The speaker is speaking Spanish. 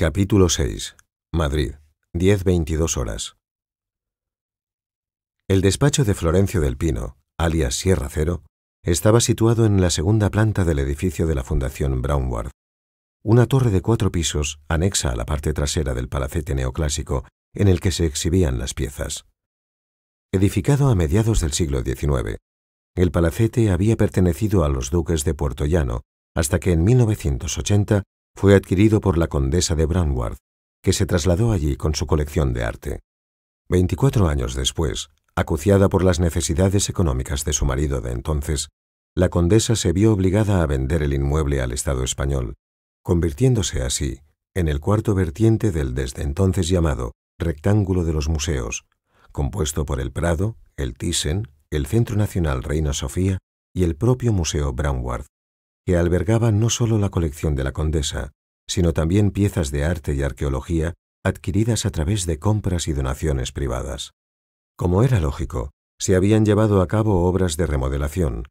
Capítulo 6. Madrid. 10.22 horas. El despacho de Florencio del Pino, alias Sierra Cero, estaba situado en la segunda planta del edificio de la Fundación Brownward, una torre de cuatro pisos anexa a la parte trasera del palacete neoclásico en el que se exhibían las piezas. Edificado a mediados del siglo XIX, el palacete había pertenecido a los duques de Puerto Llano hasta que en 1980 fue adquirido por la condesa de Brownworth, que se trasladó allí con su colección de arte. Veinticuatro años después, acuciada por las necesidades económicas de su marido de entonces, la condesa se vio obligada a vender el inmueble al Estado español, convirtiéndose así en el cuarto vertiente del desde entonces llamado rectángulo de los museos, compuesto por el Prado, el Thyssen, el Centro Nacional Reina Sofía y el propio Museo Brownworth que albergaba no solo la colección de la condesa, sino también piezas de arte y arqueología adquiridas a través de compras y donaciones privadas. Como era lógico, se habían llevado a cabo obras de remodelación,